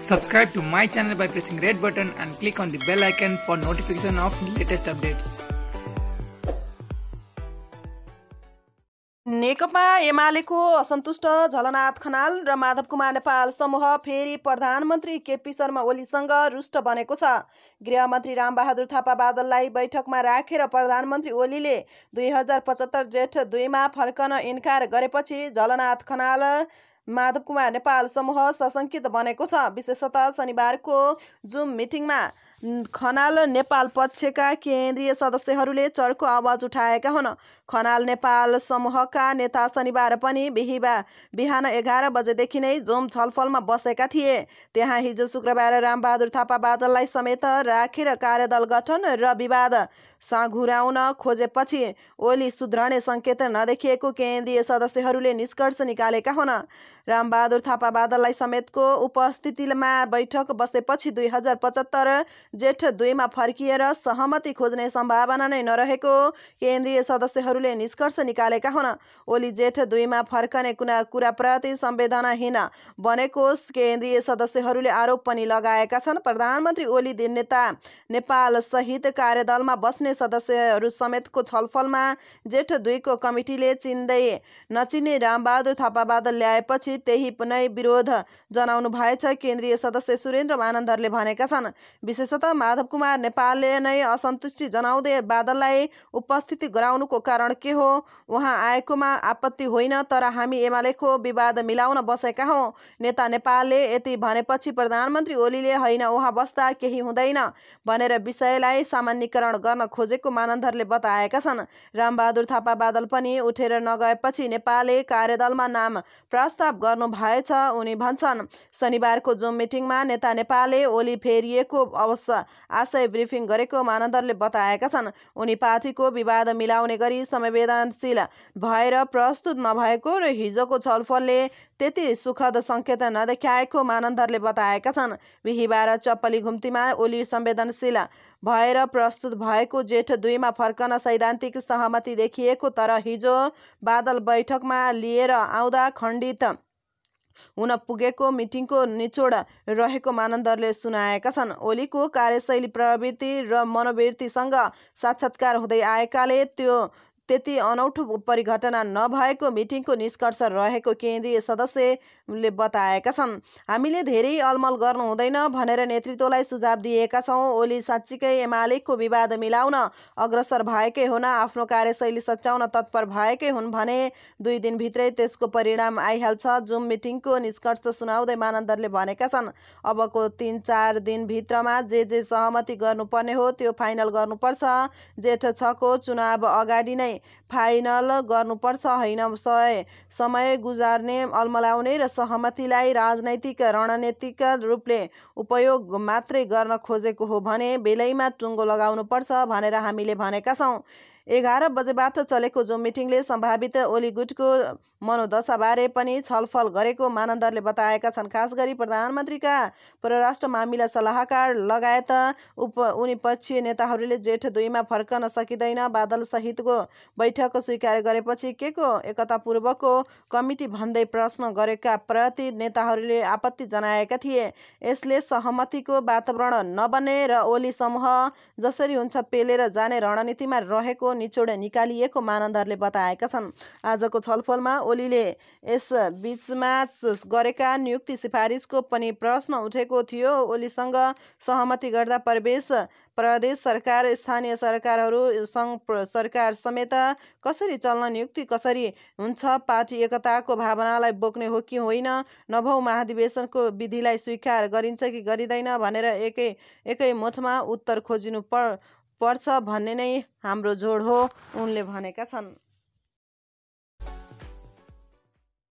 Subscribe to my channel by pressing red button and click on the bell icon for notification of latest updates. नेकपा एमालेको असन्तुष्ट झलनाथ खनाल र माधव कुमार नेपाल समूह फेरि प्रधानमन्त्री केपी शर्मा ओलीसँग रुष्ट बनेको छ गृहमन्त्री रामबहादुर थापा बादललाई बैठकमा राखेर प्रधानमन्त्री ओलीले दुई हजार पचहत्तर जेठ दुईमा फर्कन इन्कार गरेपछि झलनाथ खनाल माधव कुमार नेपाल समूह सशङ्कित बनेको छ विशेषतः शनिबारको जुम मिटिङमा खनाल नेपाल पक्षका केन्द्रीय सदस्यहरूले चर्को आवाज उठाएका हुन् खनाल नेपाल समूहका नेता शनिबार पनि बिहिबा बिहान एघार बजेदेखि नै जुम छलफलमा बसेका थिए त्यहाँ हिजो शुक्रबार रामबहादुर थापा बादललाई समेत राखेर कार्यदल गठन र विवाद साघुराउन खोजेपछि ओली सुध्रने सङ्केत नदेखिएको केन्द्रीय सदस्यहरूले निष्कर्ष निकालेका हुन् रामबहादुर थापा बादललाई समेतको उपस्थितिमा बैठक बसेपछि दुई हजार पचहत्तर जेठ दुईमा फर्किएर सहमति खोज्ने सम्भावना नै नरहेको केन्द्रीय सदस्यहरूले निष्कर्ष निकालेका हुन् ओली जेठ दुईमा फर्कने कुना कुराप्रति संवेदनाहीन बनेको केन्द्रीय सदस्यहरूले आरोप पनि लगाएका छन् प्रधानमन्त्री ओली नेता नेपाल सहित कार्यदलमा बस्ने सदस्यहरू समेतको छलफलमा जेठ दुईको कमिटीले चिन्दै नचिने रामबहादुर थापा बादल ल्याएपछि त्यही पुनै विरोध जनाउनु भएछ केन्द्रीय सदस्य सुरेन्द्र मानन्दरले भनेका छन् विशेषतः माधव कुमार नेपालले नै असन्तुष्टि जनाउँदै बादललाई उपस्थिति गराउनुको कारण के हो उहाँ आएकोमा आपत्ति होइन तर हामी एमालेको विवाद मिलाउन बसेका हौ नेता नेपालले यति भनेपछि प्रधानमन्त्री ओलीले होइन उहाँ बस्दा केही हुँदैन भनेर विषयलाई सामान्यकरण गर्न खोजेको मानन्दरले बताएका छन् रामबहादुर थापा बादल पनि उठेर नगएपछि नेपालले कार्यदलमा नाम प्रस्ताव गर्नुभएछ उनी भन्छन् शनिबारको जुम मिटिङमा नेता नेपालले ओली फेरिएको अवस्था आशय ब्रिफिङ गरेको मानन्दरले बताएका छन् उनी पार्टीको विवाद मिलाउने गरी संवेदनशील भएर प्रस्तुत नभएको र हिजोको छलफलले त्यति सुखद सङ्केत नदेखाएको मानन्दरले बताएका छन् बिहिबार चप्पली घुम्तीमा ओली संवेदनशील भएर प्रस्तुत भएको जेठ दुईमा फर्कन सैद्धान्तिक सहमति देखिएको तर हिजो बादल बैठकमा लिएर आउँदा खण्डित हुन पुगेको मिटिङको निचोड रहेको मानन्दरले सुनाएका छन् ओलीको कार्यशैली प्रवृत्ति र मनोवृत्तिसँग साक्षात्कार हुँदै आएकाले त्यो त्यति अनौठो परिघटना नभएको मिटिङको निष्कर्ष रहेको केन्द्रीय सदस्यले बताएका छन् हामीले धेरै अलमल गर्नु हुँदैन भनेर नेतृत्वलाई सुझाव दिएका छौँ ओली साँच्चीकै एमालेको विवाद मिलाउन अग्रसर भएकै हुन आफ्नो कार्यशैली सच्याउन तत्पर भएकै हुन् भने दुई दिनभित्रै त्यसको परिणाम आइहाल्छ जुम मिटिङको निष्कर्ष सुनाउँदै मानन्दरले भनेका छन् अबको तिन चार दिनभित्रमा जे जे सहमति गर्नुपर्ने हो त्यो फाइनल गर्नुपर्छ जेठ छको चुनाव अगाडि नै फाइनल गर्नुपर्छ होइन सय समय गुजार्ने अल्मलाउने र सहमतिलाई राजनैतिक रणनीतिक रूपले उपयोग मात्रै गर्न खोजेको हो भने बेलैमा टुङ्गो लगाउनुपर्छ भनेर हामीले भनेका छौँ एघार बजेबाट चलेको जो मिटिङले सम्भावित ओलीगुटको मनोदशाबारे पनि छलफल गरेको मानन्दरले बताएका छन् खास गरी प्रधानमन्त्रीका परराष्ट्र मामिला सल्लाहकार लगायत उप उनी पक्षीय नेताहरूले जेठ दुईमा फर्कन सकिँदैन बादलसहितको बैठक स्वीकार गरेपछि के को एकतापूर्वकको कमिटी भन्दै प्रश्न गरेका प्रति नेताहरूले आपत्ति जनाएका थिए यसले सहमतिको वातावरण नबने र ओली समूह जसरी हुन्छ पेलेर जाने रणनीतिमा रहेको निचोड निकालिएको मानन्दरले बताएका छन् आजको छलफलमा ओलीले यस बिचमा गरेका नियुक्ति सिफारिसको पनि प्रश्न उठेको थियो ओलीसँग सहमति गर्दा प्रवेश प्रदेश सरकार स्थानीय सरकारहरू सङ्घ सरकार समेत कसरी चल्न नियुक्ति कसरी हुन्छ पार्टी एकताको भावनालाई बोक्ने हो कि होइन नभौ महाधिवेशनको विधिलाई स्वीकार गरिन्छ कि गरिँदैन भनेर एकै एकै मोठमा उत्तर खोजिनु पर् पर्छ भन्ने नै हाम्रो जोड हो उनले भनेका छन्